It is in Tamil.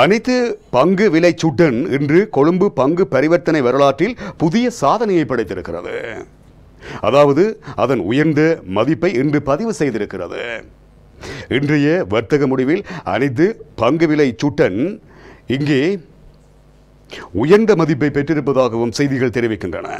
அனைத்து பங்கு விலை சுட்டன் இன்று கொழும்பு பங்கு பரிவர்த்தனை வரலாற்றில் புதிய சாதனையை படைத்திருக்கிறது அதாவது அதன் உயர்ந்த மதிப்பை இன்று பதிவு செய்திருக்கிறது இன்றைய வர்த்தக முடிவில் அனைத்து பங்கு விலை சுட்டன் இங்கே உயர்ந்த மதிப்பை பெற்றிருப்பதாகவும் செய்திகள் தெரிவிக்கின்றன